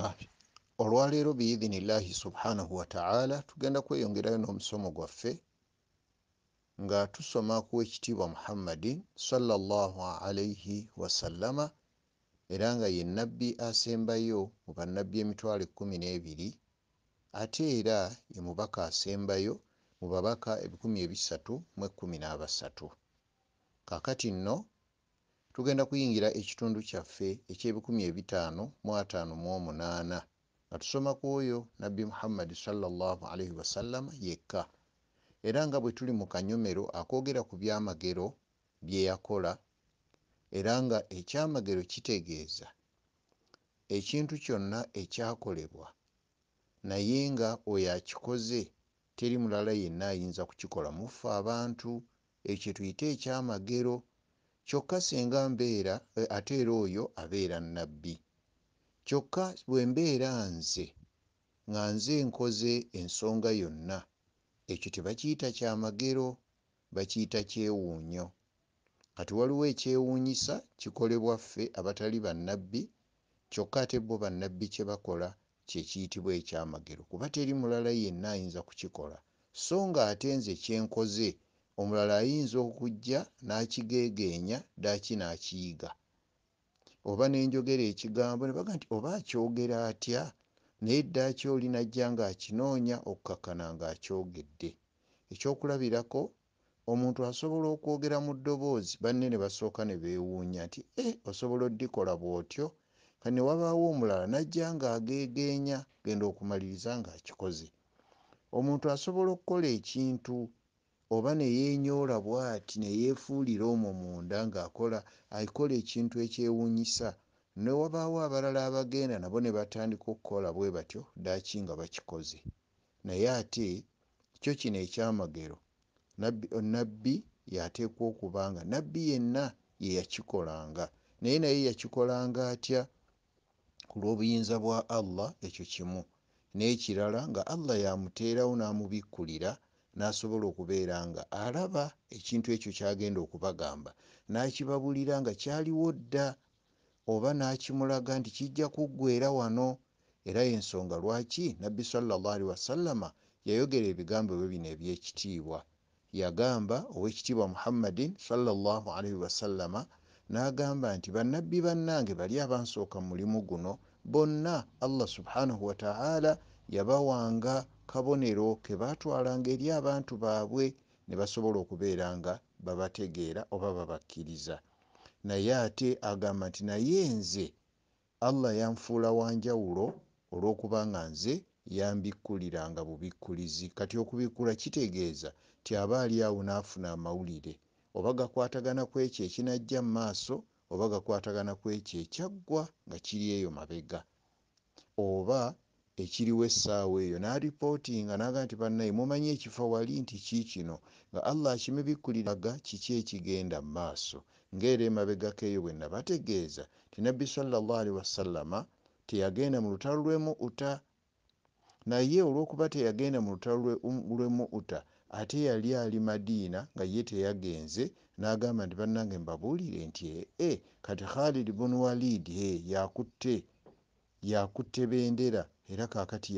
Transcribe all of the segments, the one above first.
Ah, olwaleero biidhinillahi subhanahu wataala tugenda kweyongerayo n'omusomo gwaffe nga tusoma ku ekitiibwa muhammadin salalaalaihi wasalama era nga ye nabbi asembayo mu bannabbi emitwalo ekumi n'ebiri ate era ye mubaka asembayo mu babaka ebikumi ebisatu mu ekumi n'abasatu kakati nno tugenda kuyingira ekitundu kyaffe eky'ebikumi ebitaano mu ataano mu omunaana nga tusoma ku oyo nabbi muhammadi salllahu alaihi wasallama yekka era nga bwe tuli mu kanyomero akwogera ku byamagero bye yakola era nga ekyamagero kitegeeza ekintu kyonna ekyakolebwa naye nga oyo akikoze teri mulala yenna ayinza kukikola mufe abantu ekyo tuyite ekyamagero kyokka singa mbeera eh, ate era oyo abeera nnabbi kyokka bwe mbeera nze nga nze nkoze ensonga yonna ekyo tebakiyita kya magero bakiyita kyewuunyo kati waliwo ekyewuunyisa kikolebwa ffe abatali bannabbi kyokka ate bo bannabbi kye bakola kye kiyitibwa ekyamagero kuba teri mulala yenna ayinza kukikola so nga ate nze kyenkoze omulala ayinza okujja n'akigeegeenya ddaaki n'akiyiga oba nenjogera ekigambo ne baga nti oba akyogera atya naye ddaaki oli najja ng'akinoonya okukakana ng'akyogedde ekyokulabirako omuntu asobola okwogera mu ddoboozi banne ne basooka ne beewuunya nti e osobola oddikola bw'otyo kane wabaawo omulala najja ng'ageegeenya genda okumaliriza ng'akikoze omuntu asobola okukola ekintu oba neyenyoola bwati neyefuulira omwo munda ngaakola akola ekintu ekyewuunyisa newabaawo abalala abagenda nabo ne batandika okukola bwe batyo daki nga bakikoze naye ate kyo kino ekyamagero nabbi yateekwa okuba nga nabbi yenna ye yakikolanga naye naye yakikolanga atya ku lw'obuyinza bwa allah ekyo kimu n'ekirala nga allah yamuteerawo n'amubikkulira n'asobola okubeera nga alaba ekintu ekyo kyagenda okubagamba n'akibabulira nga kyaliwo dda oba n'akimulaga nti kijja kuggwera wano era yensonga lwaki nabbi salli wasallama yayogera ebigambo ebyo bino ebyekitiibwa yagamba owekitiibwa muhammadin salli wasallama n'agamba nti bannabbi bannange bali abansooka mu mulimu guno bonna allah subhanahu wataala yabawanga kabonero ke batwalanga eri abantu baabwe ne basobola okubeera nga babategeera oba babakkiriza naye ate agamba nti naye nze allah yanfuula wanjawulo olw'okubanga nze yambikkuliranga bubikkulizi kati okubikkula kitegeeza ti aba ali awo naafuna amawulire oba gakwatagana ku ekyo ekinajja mu maaso oba gakwatagana ku ekyo ekyaggwa nga kiri eyo mabega oba ekiriwo essaawa eyo n'alipootinga naga nti bannaye mumanyi ekifo wali nti ki kino nga allah akimubikkuliraga kiki ekigenda mu maaso ngaera emabegako eyo bwe nabategeeza ti nabbi salllahalihi wasallama teyagenda mu lutalo lwemu uta naye olw'okuba teyagenda mu lutalo lwemu um, uta ate yali ali madiina nga ye teyagenze n'agamba nti bannange mbabuulire nti ee eh, eh, kati khalid bunu walidi yakutte yakutte bendera era kakati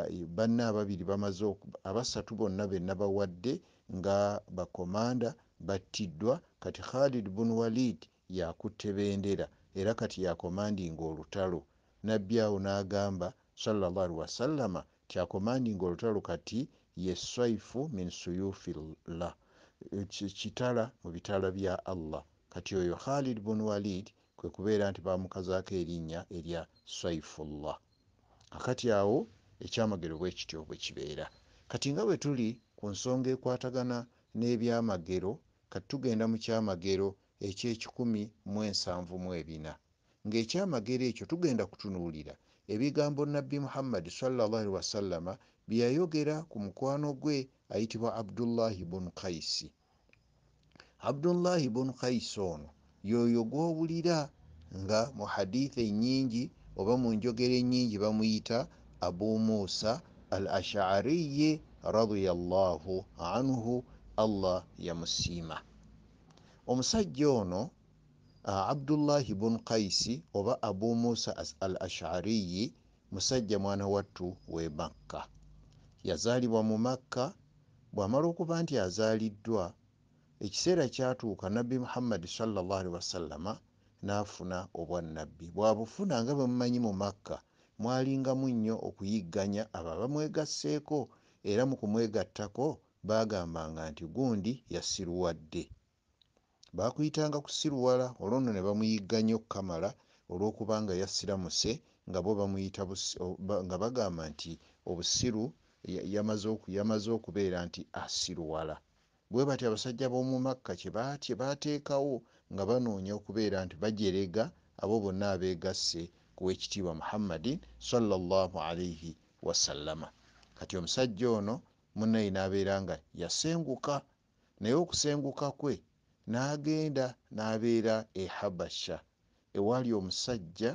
e, banna ababiri bamaze abasatu bonna benna bawadde nga bakomanda battiddwa kati khalid bunu walid yakutte bendera era kati yakomandinga olutalo nabbi awo n'agamba salllah ali wasallama tyakomandinga olutalo kati ye swaifu min suyufi llah e, kitala mu bitala bya allah kati oyo khalid bunu walid kwe kubeera nti bamukazaako erinnya erya swaifu llah kakati awo ekyamagero bwe kityo bwe kibeera kati nga bwe tuli ku nsonga ekwatagana n'ebyamagero kati tugenda mu kyamagero eky'ekikumi mu ensanvu mu ebina ng'ekyamagero ekyo tugenda kutunuulira ebigambo nabbi muhammadi salallahi wasallama bye yayogera ku mukwano gwe ayitibwa abdullahi bunu kaisi abdullahi bunu kaisi ono yoyo gwowulira nga mu haditha enyingi oba mu njogero enyingi bamuyita abu musa al ashariyi radiallahu anhu allah yamusiima omusajja ono abdullahi bun kaisi oba abu musa al ashariyi musajja mwana wattu we makka yazaalibwa mu makka bwamala okuba nti azaaliddwa ekiseera kyatuuka nabbi muhammadi sallllahalihi wasallama n'afuna obwannabbi bwabufuna nga bwe mumanyi mu makka mwalingamu nnyo okuyigganya abo abamwegasseeko era mu kumwegattako baagambanga nti gundi yasiruwadde baakuyitanga kusiruwala olwonno ne bamuyigga nnyo okkamala olw'okubanga yasiramuse nga bo bamuyita nga bagamba nti obusiru yamaze okubeera nti asiruwala bwe batya abasajja b'omumakka kye bateekawo nga banoonya okubeera nti bajerega abo bonna abeegasse kuwekitiibwa muhammadin salalaii wasalama kati omusajja ono munnayi n'abeera nga yasenguka naye okusenguka kwe n'agenda n'abeera ehabasha ewali omusajja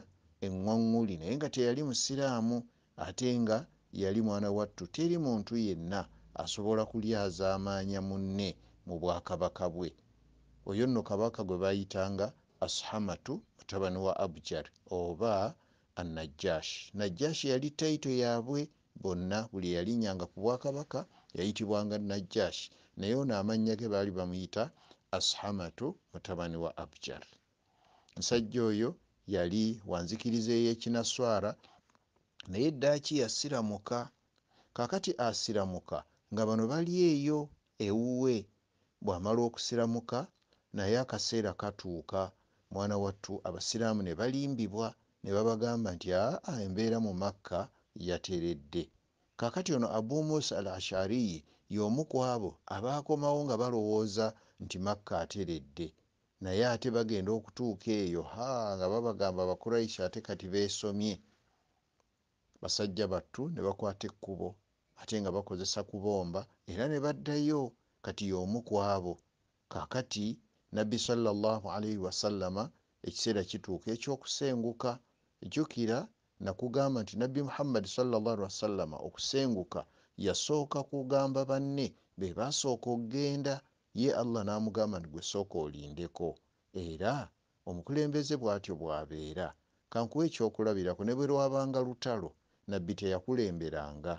eŋwaŋuli naye nga teyali musiraamu ate nga yali mwana wattu teri muntu yenna asobola kulyazaamaanya munne mu bwakabaka bwe oyo nno kabaka gwe bayitanga ashamatu mutabani wa abujar oba anajashi najashi yali taito yaabwe bonna buli eyalinyanga ku bwakabaka yayitibwanga najashi naye ono amannya ge baali bamuyita ashamatu mutabani wa abujar musajja oyo yali wanzikiriza eyekinaswara naye ddaaki yasiramuka kakati asiramuka nga bano bali eyo ewuwe bwamala okusiramuka naye akaseera katuuka mwana wattu abasiraamu ne balimbibwa ne babagamba nti aa embeera mu makka yateredde kakati ono abumus al ashariyi y'omu ku abo abaakomawo nga balowooza nti makka ateredde naye ate bagenda okutuuka eyo ha nga babagamba abakuraisha ate kati beesomye basajja battu ne bakwata ekkubo ate nga bakozesa kubomba era ne baddayo kati y'omu ku abo kakati nabbi sawasalam ekiseera kituuka ekyokusenguka jukira nakugamba nti nabbi muhammadi sawasalama okusenguka yasooka kugamba banne be basooka okgenda ye allah namugamba nti gwe sooka olindeko era omukulembeze bwatyo bwabeera kankuwa ekyokulabirako ne bwe lwabanga lutalo nabbi teyakulemberanga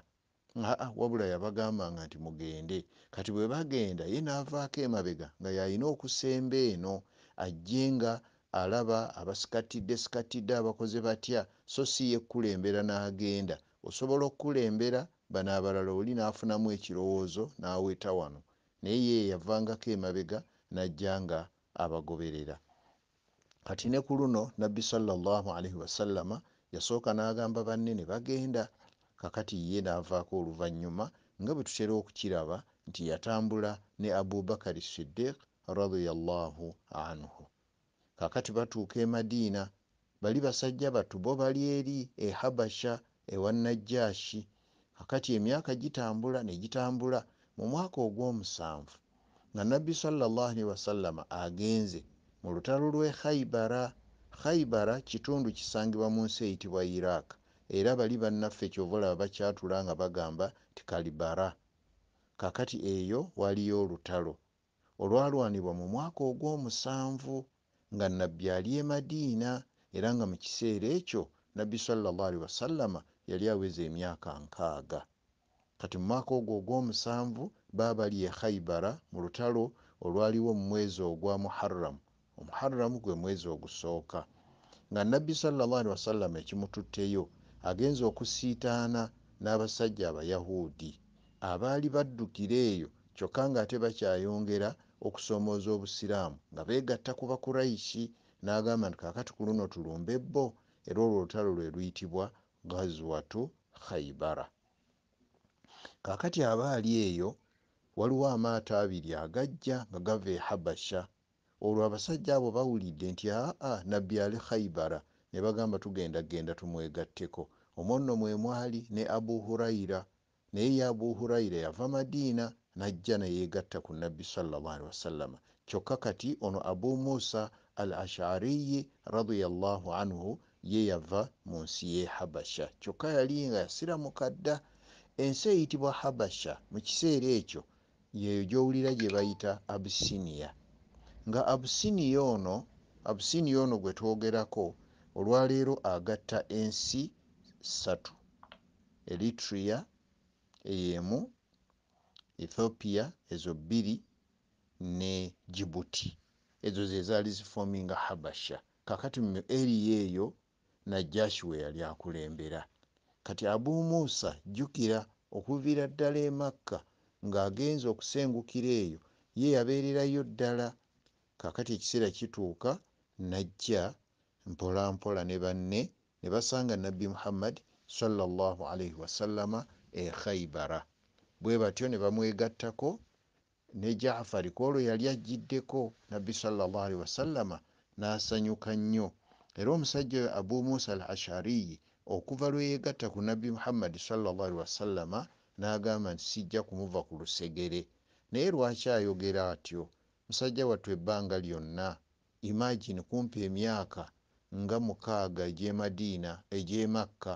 aa ah, wabula yabagambanga nti mugende kati bwe bagenda ye naavaako emabega nga yalina okusemba eno ajje nga alaba abasikatidde sikatidde abakoze batya so si yekkulembera n'agenda osobola okkulembera bano abalala oli n'afunamu ekirowoozo n'aweta wano naye ye yavangako emabega najja nga abagoberera kati ne ku luno nabbi salllahu alaihi wasallama yasooka n'agamba banne ne bagenda kakati ye n'avaako oluvannyuma nga bwe tutera okukiraba nti yatambula ne abubakari siddiik radiallahu anhu kakati batuuka e madiina bali basajja bato bo bali eri e habasha ewa najjaashi kakati emyaka gitambula ne gitambula mu mwaka ogw'omusanvu nga nabbi salllahalihi wasallama agenze mu lutalo lw'e khaibara khaibara kitundu kisangibwa mu nsi eyitibwa iraaka era bali bannaffe kyovalaba bakyatula nga bagamba ti kalibara kakati eyo waliyo olutalo olwalwanibwa mu mwaka ogw'omusanvu nga nabbi ali e madiina era nga mu kiseera ekyo nabbi salllahalihi wasallama yali aweza emyaka nkaaga kati mu mwaka ogwo ogw'omusanvu baabali e khaibara mu lutalo olwaliwo mu mwezi ogwa muharamu omuharamu gwe mwezi ogusooka nga nabbi salllahalihi wasallama ekimututteyo agenza okusiitaana n'abasajja abayahuudi abaali baddukira eyo kyokka ng'ate bakyayongera okusoomooza obusiraamu nga beegatta ku bakuraishi n'agamba nti kaakati ku luno tulumbe bo era olwolutalo lwe luyitibwa gazwatu khaibara kaakati aba ali eyo waliwo amaato abiri agajja nga gava e habasha olwo abasajja abo bawulidde nti aa nabbi ali khaibara ne bagamba tugenda genda tumwegatteko omwo nno mwe mwali ne abu hurayira naye ye abu hurayira yava madiina najja nayeegatta ku nabbi salllahalii wasallama kyokka kati ono abu musa al ashariyi radiallahu anhu ye yava mu nsi ye habasha kyokka yali nga yasira mukadda ensi eyitibwa habasha mu kiseera ekyo yeyo gyowulira gye bayita abusiniya nga abusiniya ono abusiniya ono gwe twogerako olwaleero agatta ensi ssatu eritria eyemu ethiopia ezo bbiri ne jibuti ezo ze zaali zifominga habasha kakati mu eriya eyo najashi we yali akulembera kati abu muusa jjukira okuviira ddala emakka ng'agenza okusengukira eyo ye yabeererayo ddala kakati ekiseera kituuka najja mpola mpola ne banne ne basanga nabbi muhammad salllahu alaihi wasallama e khaibara bwe batyo ne bamwegattako ne jafari kuolwo yali ajjiddeko nabbi salllah alaihi wasallama n'asanyuka nnyo era omusajja oyo abu musa al ashariyi okuva lweyegatta ku nabbi muhammadi salllah alihi wasallama n'agamba nti sijja kumuva ku lusegere naye lwaki ayogera atyo musajja wattw ebbanga lyonna imagini kumpi emyaka nga mukaaga egyemadiina egyemakka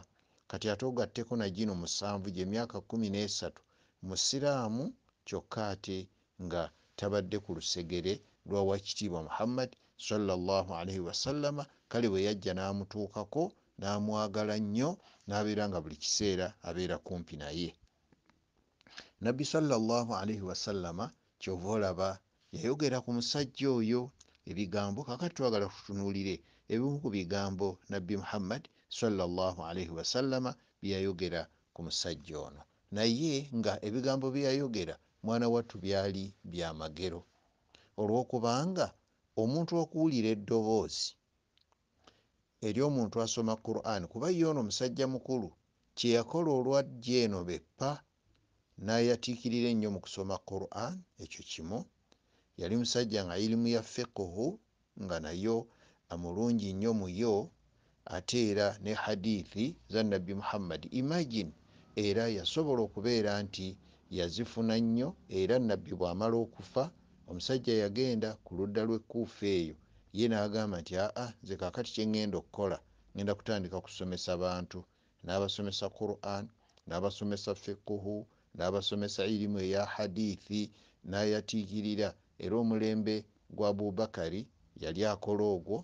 kati ate ogatteko nagino musanvu gye myaka kumi n'esatu musiraamu kyokka ate nga tabadde ku lusegere lwawakitiibwa muhammad salllah alaihi wasallama kale bwe yajja n'amutuukako n'amwagala nnyo n'abeera nga buli kiseera abeera kumpi naye nabbi salllah alaihi wasallama kyova olaba yayogera ku musajja oyo ebigambo kakati twagala tutunuulire ebimu ku bigambo nabbi muhammad salllah alaihi wasallama byeyayogera ku musajja ono naye nga ebigambo byeyayogera mwana wattu byali byamagero olwokubanga omuntu okuwulira eddoboozi eryomuntu asoma quran kuba yoono omusajja mukulu kyeyakola olwajja eno bepa nayatiikirira ennyo mu kusoma quran ekyo kimu yali musajja nga irimu ya fikuhu nga nayo amulungi nnyo muyo ate era ne hadithi za nabbi muhammadi imagine era yasobola okubeera nti yazifuna nnyo era nabbi bw'amala okufa omusajja yagenda ku ludda lw'ekuufa eyo ye n'agamba nti aa nze kakati kyeŋŋenda okukola ŋŋenda kutandika kusomesa bantu n'abasomesa quran n'abasomesa fikuhu n'abasomesa irimu eya hadithi n'yatiikirira era omulembe gwa abubakari yali akola ogwo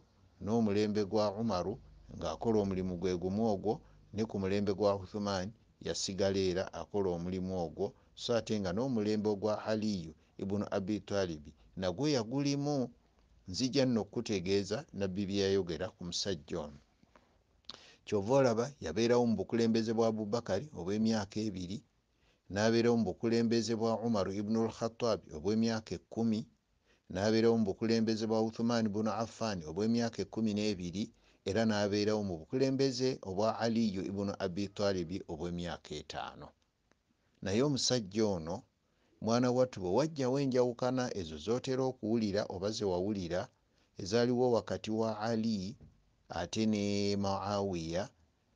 n'omulembe gwa umaru ng'akola omulimu gwe gumu ogwo ne ku mulembe gwa huthumani yasigala era akola omulimu ogwo so ate nga n'omulembe ogwa aliyu ibunu abi talibi nagwe yagulimu nzija nno okutegeeza nabbi byeyayogera ku musajja ono kyova olaba yabeerawo mu bukulembeze bwa abubakari obw'emyaka ebiri n'abeerawo mu bukulembeze bwa umaru ibunu lkhatabi obw'emyaka ekkumi n'abeerawo mu bukulembeze bwa uthumaani bunu affaani obw'emyaka ekumi n'ebiri era n'abeerawo mu bukulembeze obwa aliyu ibunu abitalibi obw'emyaka etaano naye omusajja ono mwana wattu bwe wajjawo enjawukana ezo zootera okuwulira oba zewawulira ezaaliwo wakati wa ali ate ne maawiya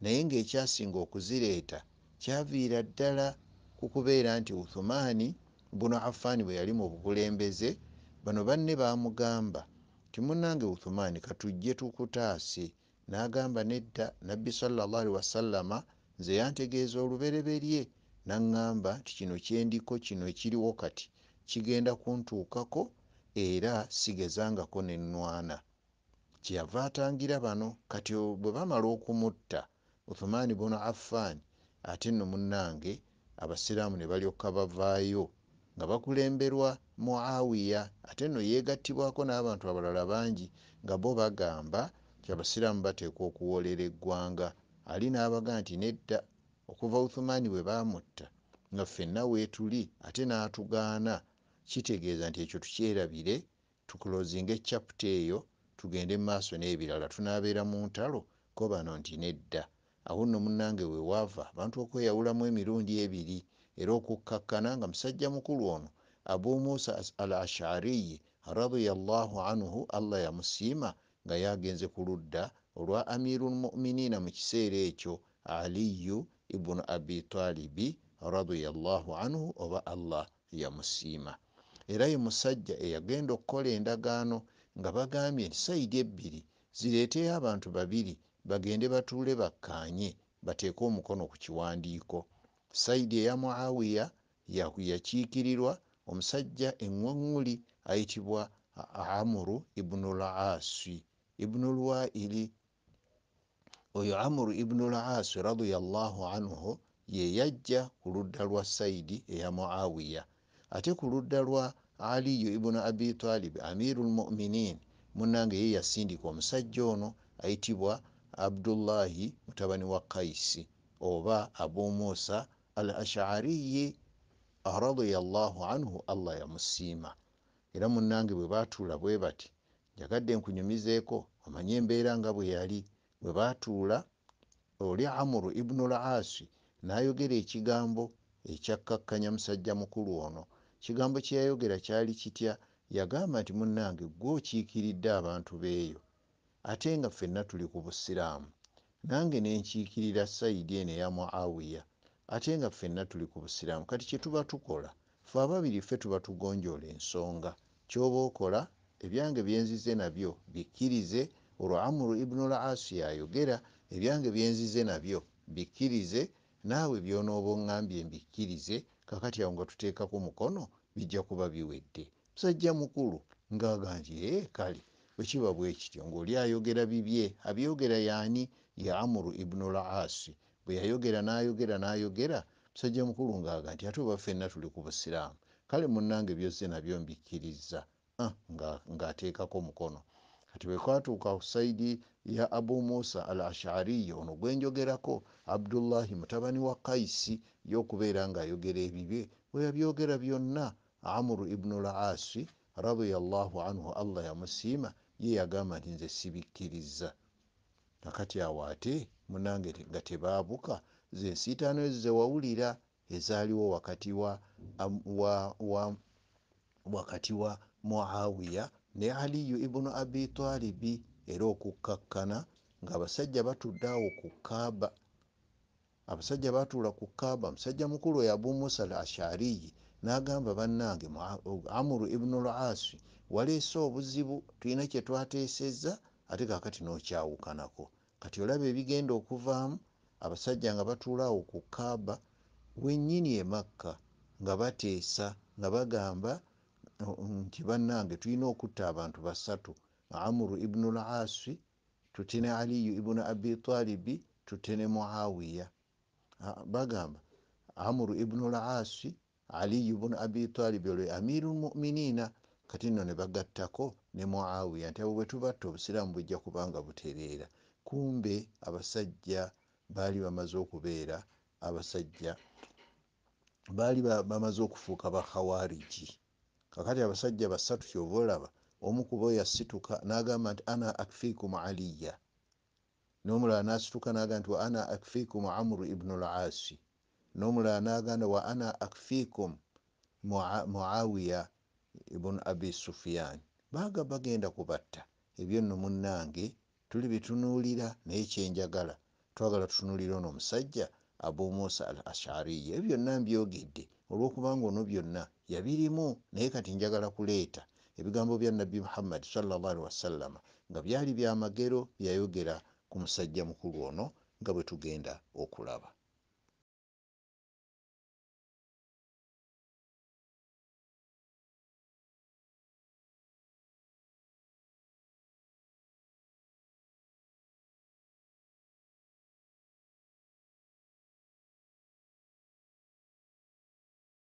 naye ng'ekyasinga okuzireeta kyaviira ddala ku kubeera nti uthumaani bunu affaani bwe yali mu bukulembeze bano banne bamugamba timunange uthumaani katujje tukutaase nagamba nedda nabbi salllahali wasallama nze yantegeeza olubereberye naŋŋamba nti kino kyendiko kino ekiriwo kati kigenda kuntuukako era sigezangako nenwana kyeyava atangira bano kati bwe bamala okumutta uthumaani bunu affaani ate nno munnange abasiraamu ne balyokka bavaayo nga bakulemberwa muawiya ate no yeegattibwako n'abantu abalala bangi nga bo bagamba kyabasiraamu bateekwa okuwolera eggwanga ali n'abagaa nti nedda okuva uthumaani bwe baamutta nga ffenna weetuli ate n'atugaana kitegeeza nti ekyo tukyerabire tukulozinga ekyaputa eyo tugende mu maaso n'ebirala tunaabeera mu ntalo ko bano nti nedda awo nno munnange we waava abantu okweyawulamu emirundi ebiri era okukkakkana nga musajja mukulu ono abu musa al ashariyi radiallahu anhu allah yamusiima nga yagenze ku ludda olwa amiru lmuminiina mu kiseera ekyo aliyu ibunu abi talibi radiallahu anhu oba allah yamusiima era ye musajja eyagenda okukola endagaano nga bagambye nti saidi ebbiri zireeteyo abantu babiri bagende batuule bakkaanye bateeke omukono ku kiwandiiko sayidi eya muawiya yakiikirirwa omusajja eŋŋoŋŋuli ayitibwa amuru ibnulasi ibnulwairi oyo amuru ibnulasi radiallahu anhu yeyajja ku ludda lwa sayidi eya muawiya ate ku ludda lwa aliyu ibnu abitalibi amiru lmuminin munange ye yasindika omusajja ono ayitibwa abdullahi mutabani wa kaisi oba abu musa alashariyi radiallahu anhu allah yamusiima era munange bwe batuula bwe bati njagadde nkunyumizeeko omanye embeera nga bwe yali bwe batuula oli amuru ibnu lasi n'ayogera ekigambo ekyakkakkanya musajja mukulu ono kigambo kye yayogera kyali kitya yagamba nti munange gwokiikiridde abantu beeyo ate nga ffenna tuli ku busiraamu nange nenkiikirira sayidi eno eya muawiya ate nga ffenna tuli ku busiraamu kati kyetuba tukola fe ababiri ffe tuba tugonjola ensonga kyoba okola ebyange byenzize nabyo bikkirize olwo amuru ibnu lasi yayogera ebyange byenzize nabyo bikkirize naawe byonooba oŋambye mbikkirize kakati awo nga tuteekaku mukono bijja kuba biwedde musajja mukulu ngaagandye kale bwekiba bwekityo ngaoli ayogera bibye abyogera yaani ya amuru ibnu lasi la bwe yayogera nayogera nayogera musajja mukulu ngaga nti ate oba ffenna tuli ku busiraamu kale munange byozze nabyo mbikkiriza ah, ngaateekako mukono kati bwekwatuuka ku saidi ya abu musa al ashariyi ono gwenjogerako abdullahi mutabani wa kaisi yokubeera ngaayogera ebibye weyabyogera byonna amuru ibnu lasi radiallahu anhu allah yamusiima ye yagamba nti nze sibikkiriza nakati awo ate munange nga tebaabuka zensitaano ezizewawulira ezaaliwo wakati wa, wa, wa, wakati wa muawiya ne aliyu ibunu abitalibi era okukkakkana ngaabasajja batudde awo ku kaaba abasajja batuula ku kaaba musajja mukulu oyo abu musa al ashariyi nagamba bannange amuru ibunu lasi waleese obuzibu tulina kyetwateeseza ate kakati nokyawukanako kati olaba ebigenda okuvaamu abasajja nga batuula awo ku kaaba wennyini emakka nga bateesa nga bagamba nti bannange tulina okutta abantu basatu amuru ibnu lasi tutene aliyu ibnu abi talibi tutene muawiya bagamba amuru ibnu lasi aliyu ibnu abi talibi olwo amiru lmuminiina kati nno ne bagattako ne muawiya nti abo bwetubatta obusiraamu bujja kubanga butereera bafumbe abasajja baali bamaze okubeera abasajja baali bamaze okufuuka bakhawariji kakati abasajja basatu kyova olaba omukuba yasituka nagamba nti ana akfikum aliya nomulala nasituka nagamba nti wa ana akfikum amru ibnu lasi nomulala naganda wa ana akfikum muawiya ibnu abi sufyan baga bagenda kubatta ebyo nno munange tuli bitunuulira naye kyenjagala twagala tutunuulire ono omusajja abumusa al ashariya ebyo byonna mbyogedde olwokubanga ono byonna yabirimu naye kati njagala kuleeta ebigambo bya nabbi muhammadi salllahalihi wasallama nga byali byamagero byayogera ku musajja mukulu ono nga bwe tugenda okulaba